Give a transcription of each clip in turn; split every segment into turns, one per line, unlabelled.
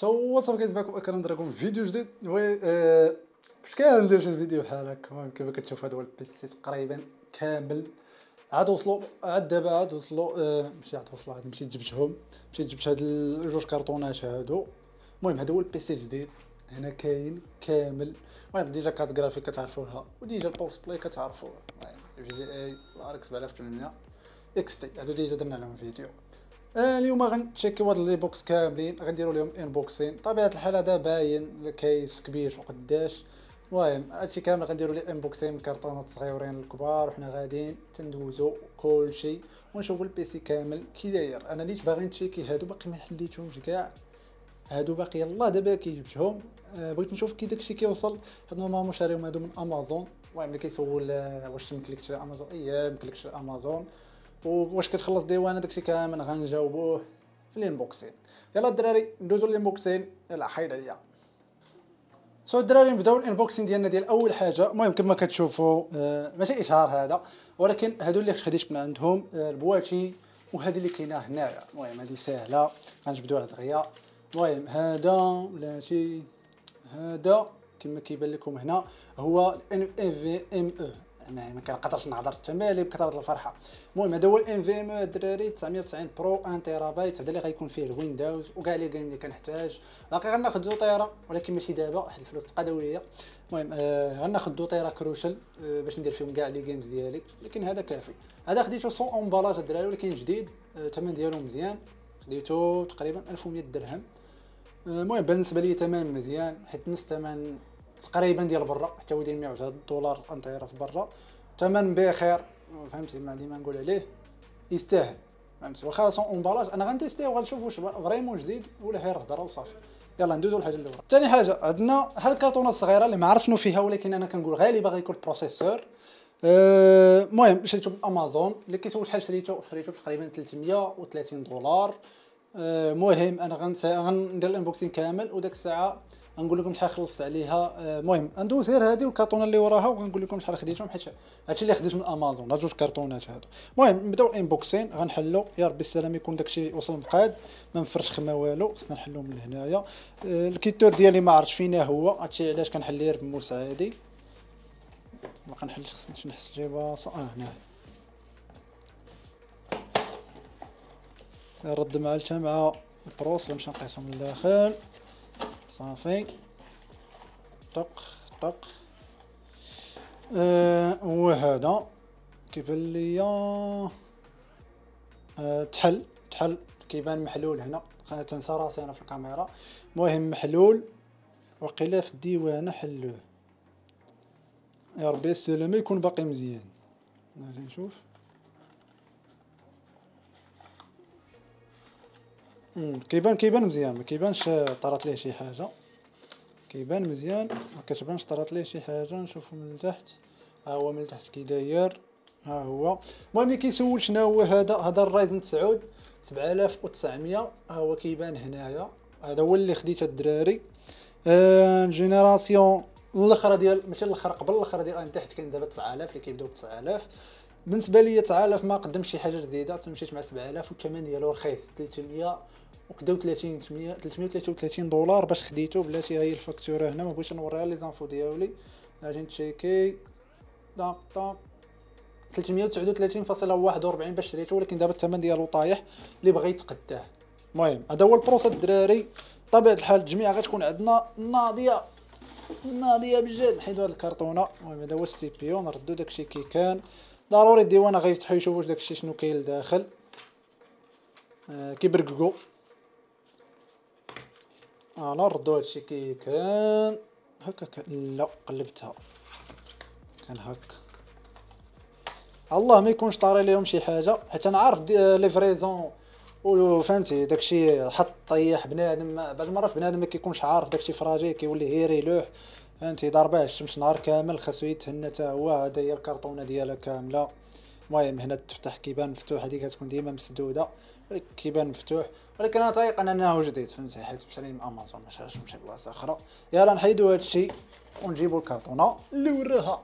شو صافي كيتبع معكم اكرم دراكم في فيديو جديد وي فاش فاش ندير شي فيديو بحال هكا كيف كتشوف هذا هو البيسي تقريبا كامل عاد وصلوا عاد دابا عاد وصلوا اه ماشي عاد وصلوا عاد مشيت جبتهم مشيت جبت هاد جوج كرتونات هادو المهم هذا هو البيسي جديد هنا كاين كامل المهم ديجا كارت جرافيك كتعرفوها وديجا الباور سبلاي كتعرفوها جي اي ار اكس 7800 اكس تي هادو ديجا درنا لهم فيديو آه، اليوم غنتشيكيو هاد لي بوكس كاملين غنديرو لهم انبوكسين طبيعه الحال هذا باين الكيس كبير وقداش المهم هادشي كامل غنديرو ليه انبوكسين من كرتونات صغيورين الكبار وحنا غاديين تندوزو كلشي ونشوفو البيسي كامل كي داير انا نيت باغي نتشيكي هادو باقي ما حليتهمش كاع هادو باقي الله دابا كيجبتهم آه بغيت نشوف كي داكشي كيوصل حيت نورمالمون شاريهم هادو من امازون المهم اللي كيسول آه، واش مكلكتش امازون اي مكلكتش امازون واش كتخلص ديوان داكشي كامل غنجاوبوه في الانبوكسين يلا الدراري ندوزو للانبوكسين يلا حيد عليا سو so, الدراري نبداو الانبوكسين ديالنا ديال اول حاجه المهم كما كتشوفوا آه ماشي اشهار هذا ولكن هادو اللي خديت من عندهم آه البواتي وهذه اللي كاينه هنايا المهم هذه سهله غنجبدوها دغيا المهم هذا بلاتي هذا كما كيبان لكم هنا هو الان اف في ام او ما كنقدرش نهضر التمالي بكثره الفرحه المهم هذا هو الان في ام الدراري 990 برو 1 تيرا بايت هذا اللي غيكون فيه الويندوز وكاع لي جيم اللي كنحتاج باقي غناخذو طيره ولكن ماشي دابا واحد الفلوس القدويه المهم آه غناخذو طيره كروشل آه باش ندير فيهم كاع لي جيمز ديالي لكن هذا كافي هذا خديته سون امبالاج الدراري ولكن جديد آه، الثمن آه ديالو مزيان خديته تقريبا 1100 درهم آه، المهم بالنسبه لي تمام مزيان حيت نفس ثمن تقريبا ديال برا حتى هو ديال 110 دولار انتيرا إيه في برا ثمن بخير فهمتي ما ديما نقول عليه يستاهل فهمتي واخا سون امبالاج انا غنتيستي وغنشوف واش فريمون جديد ولا غير هضره وصافي يلا ندوزو الحاجه الاولى ثاني حاجه عندنا هاد الكرتونه الصغيره اللي ما عرفت شنو فيها ولكن انا كنقول غالبا غيكون البروسيسور آه، المهم أه شريته من امازون اللي كيسول شحال شريته شريته تقريبا 330 دولار آه، المهم أه انا غندير الانبوكسين كامل وداك الساعه غنقول لكم شحال خلصت عليها آه، المهم ندوز غير هذه والكرتونه اللي وراها وغنقول لكم شحال خديتهم حيت هادشي اللي خديت من امازون هاد جوج كرتونات هادو المهم نبداو الانبوكسين غنحلو يا ربي السلام يكون داكشي وصل مقاد ما نفرش خما والو خصنا نحلو من هنايا آه، الكيتور ديالي ما عرفتش فينا هو هادشي علاش كنحل غير بموس عادي ما كنحلش خصني نحس جيبها اه هنايا نرد مع التمعه البروس باش نقيسهم الداخل صافي طق طق أه وهذا كيبان ليا أه تحل تحل كيبان محلول هنا تنسى راسي انا في الكاميرا المهم محلول وقيلا في الديوانه حلوه يا ربي السلامه يكون باقي مزيان نشوف كيبان كيبان مزيان ما كيبانش طرات ليه شي حاجه كيبان مزيان ما كتبانش طرات ليه شي حاجه نشوفو من تحت ها هو من تحت كي داير ها هو المهم اللي كيسول شنو هو هذا هذا الرايزن 9 7900 ها هو كيبان هنايا هذا هو اللي خديته الدراري آه جينيراسيون الاخره ديال ماشي الاخره قبل الاخره ديال من تحت كاين دابا 9000 اللي كيبداو ب 9000 بالنسبه لي تعالف ما قدمش شي حاجه جديده تمشيت مع 7000 وكمان ديالو رخيص 300 وكداو 30 333 دولار باش خديته بلاتي هاي الفاكتوره هنا ما بغيتش نوريها لي زانفو ديالي غادي نتشيكي طاب طاب 339.41 باش شريته ولكن دابا الثمن ديالو طايح اللي بغى يتقداه المهم هذا هو البروسيس الدراري طبيعة الحال الجميع غتكون عندنا ناضيه ناضيه بجد نحيدو هاد الكرتونه المهم هذا هو السي بي يو نردو داكشي كي كان ضروري الديوانه غيفتحو يشوفو واش داكشي شنو كاين لداخل آه كيبرققو انا ردو هادشي كي كان هكا كان لا قلبتها كان هكا الله ما يكونش طاري ليهم شي حاجه حيت انا عارف آه، لي فريزون وفهمتي داكشي حط طيح بنادم بعض المرات بنادم ما كيكونش عارف داكشي فراجي كيولي هيري لوح فهمتي ضربه الشمس نهار كامل خاصو يتهنى تا هو هذا هي الكرطونه ديالها كامله المهم هنا تفتح كيبان مفتوح هذيك كتكون ديما مسدوده كيبان مفتوح ولكن انا طايق انه جديد فهمتي حيت مشاري من امازون ما شارش نمشي لبلاصه اخرى يلا نحيدو هادشي ونجيبو الكرطونه اللي وراها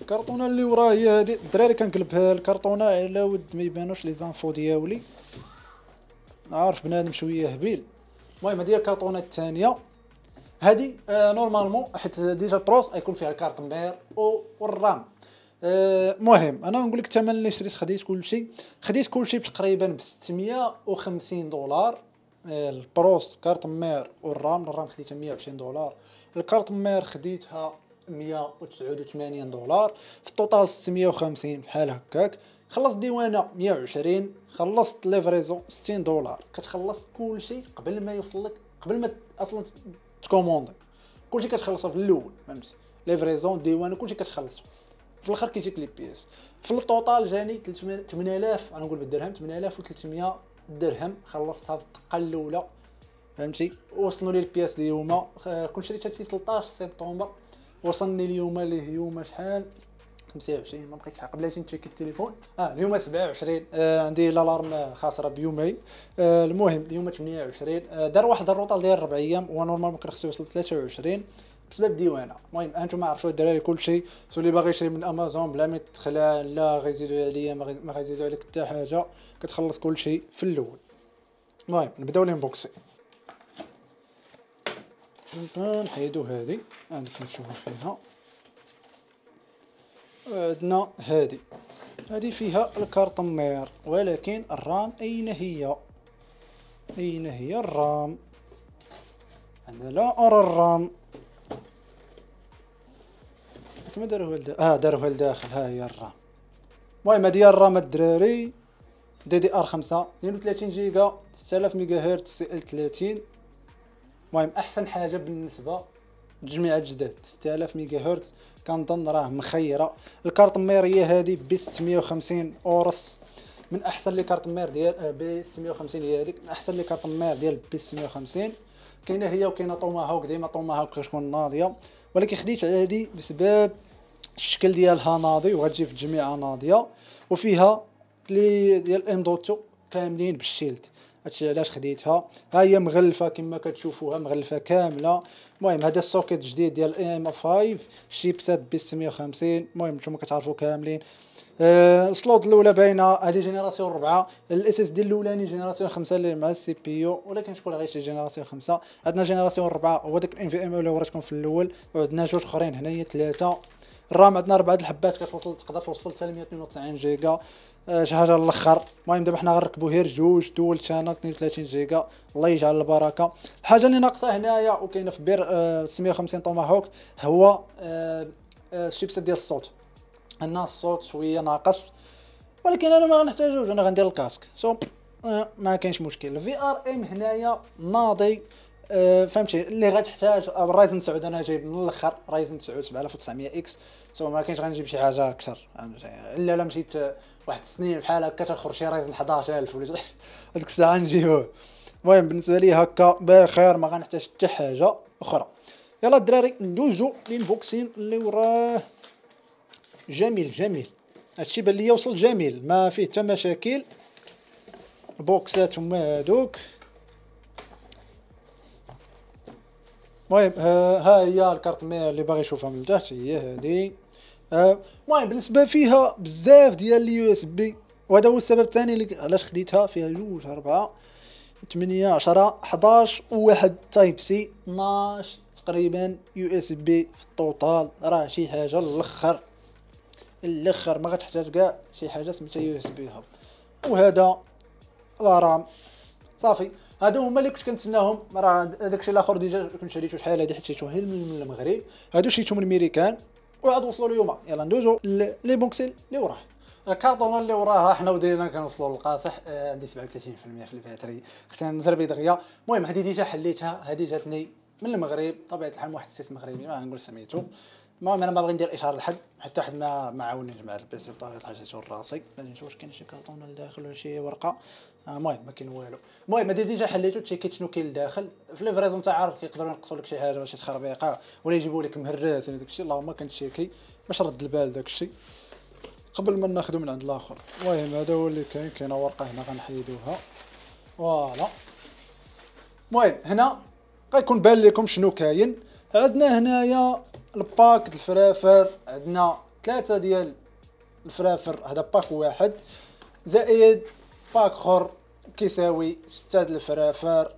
الكرطونه اللي وراها هي هادي الدراري كنقلبها الكرطونه على ود ما يبانوش لي زانفو دياولي عارف بنادم شويه هبيل المهم هادي الكرطونه الثانيه هادي آه، نورمالمون حيت ديجا البروس غيكون فيها الكارت مبير والرام المهم آه، انا نقول لك الثمن اللي شريت خديت كل شيء خديت كل شيء تقريبا ب 650 دولار آه، البروس كارت مير والرام الرام خديتها 120 دولار الكارت مير خديتها 189 دولار في التوتال 650 بحال هكاك خلصت ديوانه 120 خلصت ليفريزو 60 دولار كتخلص كل شيء قبل ما يوصل لك قبل ما اصلا تكوموندي كلشي كتخلصها في الاول فهمتي ليفريزون ديوان كلشي كتخلص في الاخر كيجيك لي بيس في التوتال جاني 8000 انا نقول بالدرهم 8300 درهم خلصتها في الدقه الاولى فهمتي وصلوا لي البياس اليوم هما كنت شريتها في 13 سبتمبر وصلني اليوم اللي هما شحال 25 ما بقيتش عاقل بلاتي نتشيك التليفون اه اليوم 27 آه عندي لالارم آه، خاسره بيومين آه المهم اليوم 28 آه دار واحد الروطال ديال 4 ايام ونورمالمون ممكن خصو يوصل 23 بسبب ديوانه المهم انتم عرفتوا الدراري كل شيء سو اللي باغي يشري من امازون بلا ما يتخلى لا غيزيدوا عليا ما غيزيدوا عليك حتى حاجه كتخلص كل شيء في الاول المهم نبداو الانبوكسي نحيدو هادي عندك نشوفو فيها عندنا هذه هذه فيها الكارطمير ولكن الرام اين هي اين هي الرام انا لا ارى الرام كما داروها لدا... اه داروها الداخل ها هي الرام المهم هذه الرام الدراري دي دي ار 5 32 جيجا 6000 ميجا هرتز سي ال 30 المهم احسن حاجه بالنسبه تجميعات جداد 6000 ميجا هرتز كنظن راه مخيره الكارت ميريه هذه ب 650 اورس من احسن لي كارت مير ديال آه، بي 650 هي هذيك من احسن لي كارت مير ديال بي 650 كاينه هي وكاينه طوما هاوك ديما طوما هاوك كتكون ناضيه ولكن خديت هذه بسبب الشكل ديالها ناضي وغتجي في الجميعه ناضيه وفيها لي ديال ام دوتو كاملين بالشيلد هادشي علاش خديتها ها هي مغلفه كما كتشوفوها مغلفه كامله المهم هذا السوكيت جديد ديال اي ام 5 شيبسات بي 650 المهم نتوما كتعرفوا كاملين آه، السلوت الاولى باينه هذه جينيراسيون 4 الاس اس دي الاولاني جينيراسيون 5 اللي مع السي بي يو ولكن شكون غيشري جينيراسيون 5 عندنا جينيراسيون 4 هو داك الان في ام اللي وريتكم في الاول وعندنا جوج اخرين هنايا ثلاثه الرام عندنا 4 الحبات كتوصل تقدر توصل حتى 192 جيجا آه، شي حاجه الاخر المهم دابا حنا غنركبو هير جوج دول شانا 32 جيجا الله يجعل البركه الحاجه اللي ناقصه هنايا وكاينه في بير 650 آه، طوما هوك هو آه، الشيبس ديال الصوت عندنا الصوت شويه ناقص ولكن انا ما غنحتاجوش انا غندير الكاسك سو so, ما كاينش مشكل الفي ار ام هنايا ناضي أه فهمتي اللي غتحتاج الرايزن أه، 9 انا جايب من الاخر رايزن 9 7900 اكس سو ما كاينش غنجيب شي حاجه اكثر الا لا مشيت أه، واحد السنين بحال هكا تخرج شي رايزن 11000 ولا هذيك الساعه نجيبو المهم بالنسبه لي هكا بخير ما غنحتاج حتى حاجه اخرى يلا الدراري ندوزو للبوكسين اللي وراه جميل جميل هادشي بان ليا وصل جميل ما فيه حتى مشاكل البوكسات هما هادوك المهم ها هي الكارت مير اللي باغي يشوفها من تحت هي هادي المهم بالنسبه فيها بزاف ديال اليو اس بي وهذا هو السبب الثاني اللي علاش خديتها فيها جوج أربعة ثمانية عشرة 11 وواحد تايب سي 12 تقريبا يو اس بي في التوتال راه شي حاجه الاخر الاخر ما غتحتاج كاع شي حاجه سميتها يو اس بي هاب وهذا الرام صافي هادو هما اللي كنت كنتسناهم راه داكشي الاخر ديجا كنت شريتو شحال هادي حيت شريتو غير من المغرب هادو شريتو من الميريكان وعاد وصلوا اليوم يلا ندوزو لي بونكسيل اللي وراه الكارطونه اللي وراها حنا ودينا كنوصلوا للقاصح آه، عندي 37% في الباتري اختي نزربي دغيا المهم هذه ديجا حليتها هذه جاتني من المغرب طبيعه الحال واحد السيت مغربي ما نقول سميتو المهم انا ما بغي ندير اشهار لحد حتى واحد ما ما عاونني مع البيسي بطبيعه الحال جاتو لراسي غادي نشوف واش كاين شي كارطونه لداخل ولا شي ورقه المهم آه، ما كاين والو المهم هذه ديجا حليتو تشيكيت شنو كاين لداخل في ليفريزون تاع عارف كيقدروا ينقصوا لك شي حاجه شي تخربيقه ولا يجيبوا لك مهرات ولا داكشي اللهم كنتشيكي باش رد البال داكشي قبل ما ناخذو من عند الاخر المهم هذا هو اللي كاين كاينه ورقه هنا غنحيدوها فوالا المهم هنا غيكون بان لكم شنو كاين عندنا هنايا الباك الفرافر عندنا ثلاثه ديال الفرافر هذا باك واحد زائد باك خر كيساوي ستة الفرافر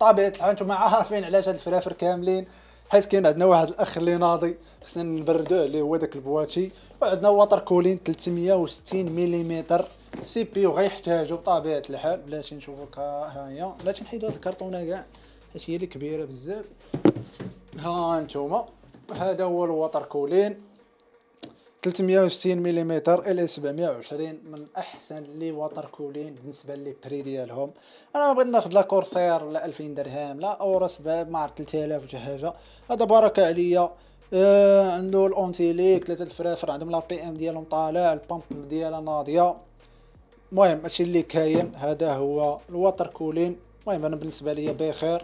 طبيعة الحال نتوما عارفين علاش هاد الفرافر كاملين حيت كاين عندنا واحد الاخ اللي ناضي خصنا نبردوه اللي هو داك البواتشي وعندنا واتر كولين 360 ملم سي بي يو غيحتاجو بطبيعة الحال بلاتي نشوفو كا هايا بلاتي نحيدو هاد الكرطونه كاع حيت هي اللي كبيرة بزاف ها نتوما هذا هو الواتر كولين 360 ملم ال 720 من احسن لي واتر كولين بالنسبه لي بري ديالهم انا ما بغيت ناخذ لا كورسير ولا 2000 درهم لا اورس ما مع 3000 ولا حاجه هذا بركه عليا آه عنده الاونتيليك ثلاثه الفرافر عندهم لا بي ام ديالهم طالع البامب ديالها ناضيه المهم هادشي اللي كاين هذا هو الواتر كولين المهم انا بالنسبه لي بخير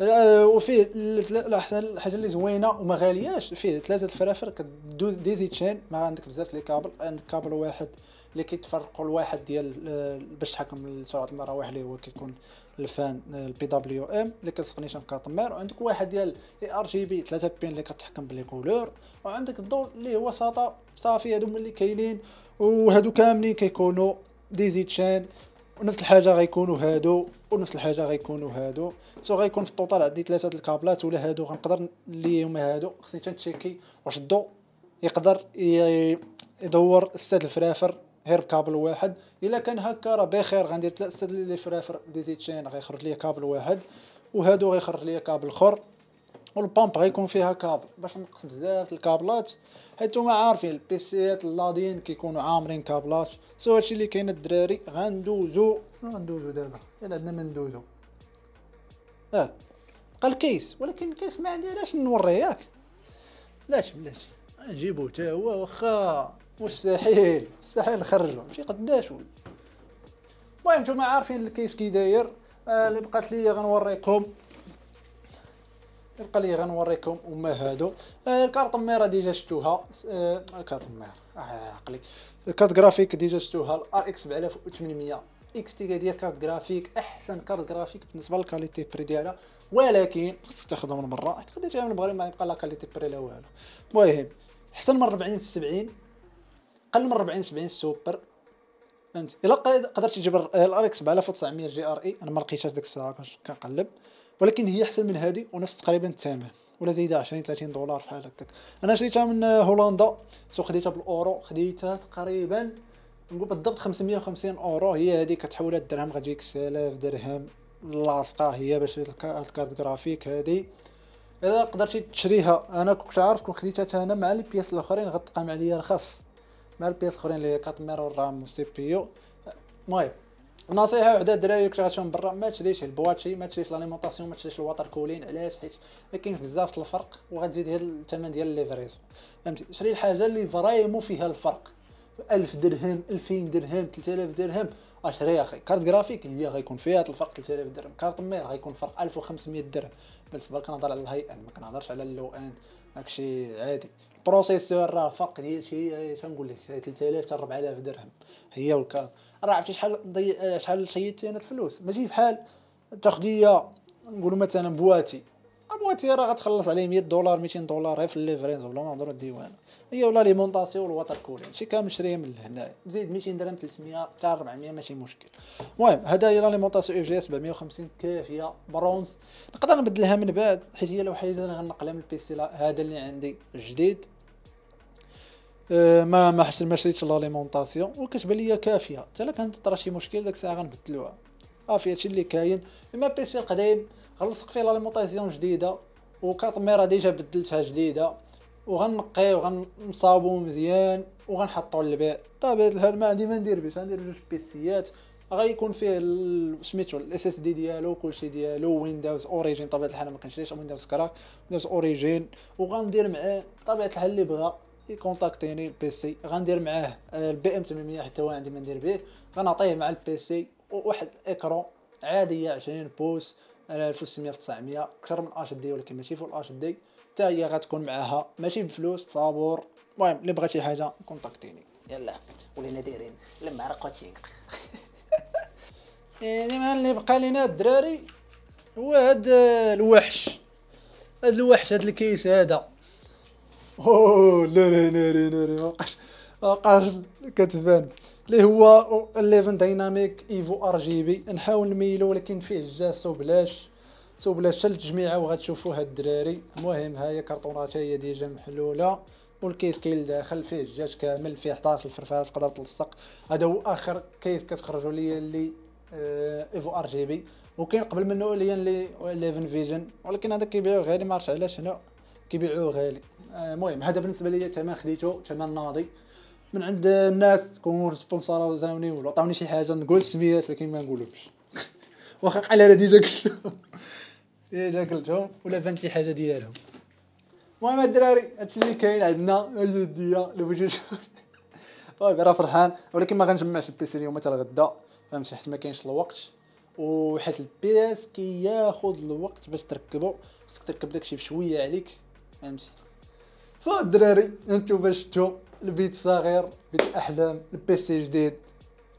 آه، وفيه الحاجه اللي زوينه وما غالياش فيه ثلاثه فرافر كدوز تشين ما عندك بزاف لي كابل عندك كابل واحد اللي كيتفرقوا الواحد ديال آه، باش تحكم سرعه المراوح اللي هو كيكون الفان آه، البي دبليو ام اللي كتسقني شمع كاتمير وعندك واحد ديال اي ار جي بي ثلاثه بين اللي كتحكم بلي كولور وعندك الضوء اللي هو ساطا صافي هادو اللي كاينين وهادو كاملين كيكونوا تشين ونفس الحاجه غيكونوا هادو ونفس الحاجه غيكونوا هادو سو غيكون في الطوطال عندي ثلاثه الكابلات ولا هادو غنقدر اللي هما هادو خصني تنتشيكي واش الضو يقدر يدور السد الفرافر غير بكابل واحد الا كان هكا راه بخير غندير ثلاث السد الفرافر ديزيتشين غيخرج ليا كابل واحد وهادو غيخرج ليا كابل اخر والبامب غيكون فيها كابل باش نقص بزاف الكابلات حيت هما عارفين البيسيات اللادين كيكونوا عامرين كابلات سو هادشي اللي كاين الدراري غندوزو شنو غندوزو دابا الا عندنا ما ندوزو اه بقى الكيس ولكن الكيس ما عندي علاش نوريه ياك علاش بلاتي نجيبو حتى هو واخا مستحيل مستحيل نخرجو ماشي قداش المهم نتوما عارفين الكيس كي داير آه اللي بقات لي غنوريكم يبقى لي غنوريكم وما هادو آه ميرا ديجا شفتوها آه ميرا آه عقلي الكارت جرافيك ديجا شفتوها الار اكس 7800 اكس تي ديال كارت جرافيك احسن كارت جرافيك بالنسبه للكاليتي بري ديالها ولكن خصك تاخذها من برا تقدر تجيبها من المغرب ما يبقى لا كاليتي بري لا والو المهم احسن من 40 70 اقل من 40 70 سوبر فهمت الا قدرت تجيب الار اكس 7900 جي ار اي انا ما لقيتهاش ديك الساعه كنقلب ولكن هي احسن من هذه ونفس تقريبا الثمن ولا زايده 20 30 دولار بحال هكاك انا شريتها من هولندا سو خديتها بالاورو خديتها تقريبا نقول بالضبط 550 اورو هي هذه كتحولها الدرهم غادي غتجيك 6000 درهم لاصقه هي باش الكارت جرافيك هذه اذا قدرتي تشريها انا كنت عارف كون خديتها انا مع البياس الاخرين غتقام عليا رخص مع البياس الاخرين اللي هي كات ميرو الرام والسي بي يو المهم نصيحه وحده الدراري اللي غاتشوفهم برا ما تشريش البواتشي ما تشريش لاليمونطاسيون ما تشريش الواتر كولين علاش حيت ما كاينش بزاف الفرق وغتزيد هي الثمن ديال الليفريزون فهمتي شري الحاجه اللي فرايمو فيها الفرق 1000 درهم 2000 درهم 3000 درهم اشري اخي كارت جرافيك هي غيكون فيها الفرق 3000 درهم كارت مير غيكون فرق 1500 درهم بالنسبه كنهضر على الهاي اند ما كنهضرش على اللو اند داكشي عادي بروسيسور راه فرق ديال شي شنقول لك 3000 حتى 4000 درهم هي والكارت راه عرفتي شحال شحال شيتي انا الفلوس ماشي بحال تاخدي نقولوا مثلا بواتي راه غتخلص عليه 100 دولار 200 دولار غير في الليفرينز بلا ما نهضروا الديوان هي ولا لي مونطاسيون والواتر كولين شي كامل شريه من هنا زيد 200 درهم 300 حتى 400 ماشي مشكل المهم هذا هي لي مونطاسيون اف جي 750 كافيه برونز نقدر نبدلها من بعد حيت هي الوحيده اللي غنقلها من البيسي هذا اللي عندي جديد أه، ما ما حشت ما شريتش لا لاليمونطاسيون وكتبان ليا كافيه حتى لا كانت طرا شي مشكل داك الساعه غنبدلوها ها آه، صافي هادشي اللي كاين اما بيسي القديم غنلصق فيه لا جديده جديده وكطميره ديجا بدلتها جديده وغنقيه وغنصابو مزيان وغنحطو للبيع طبيعه الحال ما عندي ما ندير بيه غندير جوج بيسيات غيكون فيه سميتو الاس اس دي ديالو كلشي ديالو ويندوز اوريجين طبيعه الحال ما كنشريش ويندوز كراك ويندوز اوريجين وغندير معاه طبيعه الحال اللي بغا يكونتاكتيني سي غندير معاه البي ام 800 حتى هو عندي ما ندير به غنعطيه مع البيسي وواحد الاكرون عاديه 20 بوس على 1600 في 900 اكثر من اش دي ولكن ماشي في الاش دي حتى هي غتكون معاها ماشي بفلوس فابور المهم اللي بغى شي حاجه كونتاكتيني يلا ولينا دايرين لما رقوتين يعني اللي بقى لينا الدراري هو هاد الوحش هاد الوحش هاد الكيس هذا اوه ناري ناري ناري مابقاش مابقاش كتبان اللي هو 11 دايناميك ايفو ار جي بي نحاول نميلو ولكن فيه الجاسه وبلاش وبلاش التجميعه وغتشوفوا هاد الدراري المهم هاي كرتوناتها هي ديجا محلوله والكيس كاين لداخل فيه الجاج كامل فيه 11 الفرفاس تقدر تلصق هذا هو اخر كيس كتخرجوا ليا اللي اه ايفو ار جي بي وكاين قبل منه ليا اللي 11 فيجن ولكن هذا كيبيعوه غالي ما عرفتش علاش هنا كيبيعوه غالي آه، المهم آه هذا بالنسبه ليا ثمن خديته ثمن ناضي من عند الناس تكونوا سبونسراو زاوني ولا عطاوني شي حاجه نقول السميات ولكن ما نقولوش واخا قال انا ديجا قلتهم ديجا إيه، قلتهم ولا بانت شي حاجه ديالهم المهم الدراري هادشي اللي كاين عندنا الجديه الوجوج واه راه فرحان ولكن ما غنجمعش البيسي اليوم حتى الغدا فهمتي حيت ما كاينش الوقت وحيت البي اس كياخذ الوقت باش تركبو خصك تركب داكشي بشويه عليك فهمتي صافي الدراري انتو باش شفتو البيت صغير بيت الاحلام البيسي جديد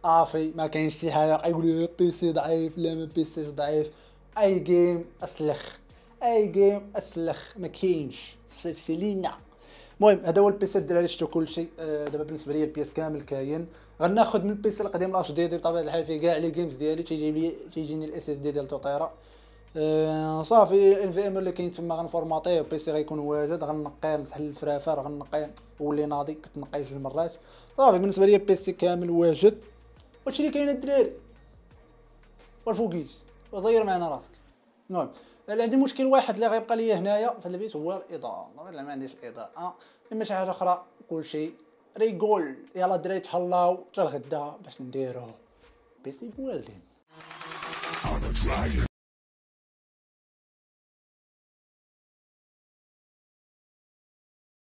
عافي ما كاينش شي حاجه لي البيسي ضعيف لا ما بيسيش ضعيف اي جيم اسلخ اي جيم اسلخ ما كاينش سيفسي المهم هذا هو البيسي الدراري شفتو كلشي آه، دابا بالنسبه ليا البيس كامل كاين غناخذ من البيسي القديم الاش دي دي بطبيعه الحال فيه كاع لي جيمز ديالي تيجي لي تيجيني الاس اس دي ديال توطيره آه، صافي ان في ام اللي كاين تما غنفورماطيه البي سي غيكون واجد غنقيه مسح الفرافر غنقيه ولي ناضي كتنقي جوج مرات صافي بالنسبه ليا البي سي كامل واجد واش اللي كاين الدراري والفوقيش وزير معنا راسك المهم آه، عندي مشكل واحد اللي غيبقى ليا هنايا في البيت هو الاضاءه ما عنديش الاضاءه اما شي حاجه اخرى كلشي ريغول يلا دري تهلاو حتى الغدا باش نديرو بيسي بولدين